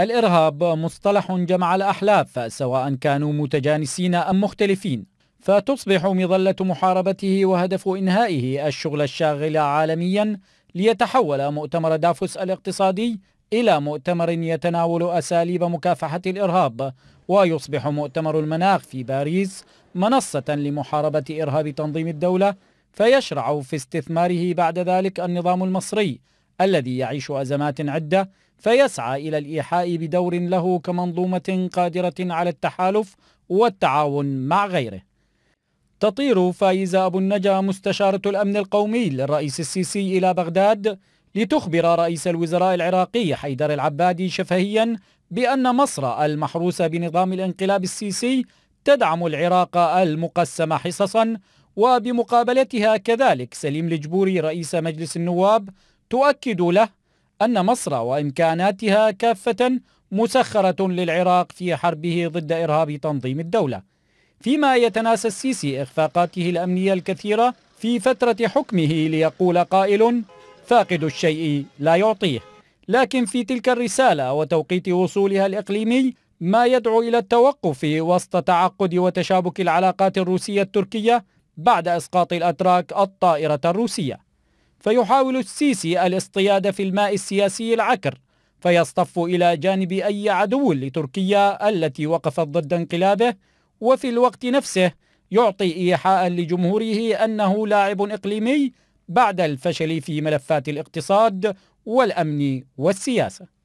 الإرهاب مصطلح جمع الأحلاف سواء كانوا متجانسين أم مختلفين فتصبح مظلة محاربته وهدف إنهائه الشغل الشاغل عالميا ليتحول مؤتمر دافوس الاقتصادي إلى مؤتمر يتناول أساليب مكافحة الإرهاب ويصبح مؤتمر المناخ في باريس منصة لمحاربة إرهاب تنظيم الدولة فيشرع في استثماره بعد ذلك النظام المصري الذي يعيش أزمات عدة فيسعى إلى الإيحاء بدور له كمنظومة قادرة على التحالف والتعاون مع غيره تطير فايزة أبو النجا مستشارة الأمن القومي للرئيس السيسي إلى بغداد لتخبر رئيس الوزراء العراقي حيدر العبادي شفهيا بأن مصر المحروسة بنظام الانقلاب السيسي تدعم العراق المقسم حصصا وبمقابلتها كذلك سليم الجبوري رئيس مجلس النواب تؤكد له أن مصر وإمكاناتها كافة مسخرة للعراق في حربه ضد إرهاب تنظيم الدولة فيما يتناسى السيسي إخفاقاته الأمنية الكثيرة في فترة حكمه ليقول قائل فاقد الشيء لا يعطيه لكن في تلك الرسالة وتوقيت وصولها الإقليمي ما يدعو إلى التوقف وسط تعقد وتشابك العلاقات الروسية التركية بعد إسقاط الأتراك الطائرة الروسية فيحاول السيسي الاصطياد في الماء السياسي العكر فيصطف إلى جانب أي عدو لتركيا التي وقفت ضد انقلابه وفي الوقت نفسه يعطي إيحاء لجمهوره أنه لاعب إقليمي بعد الفشل في ملفات الاقتصاد والأمن والسياسة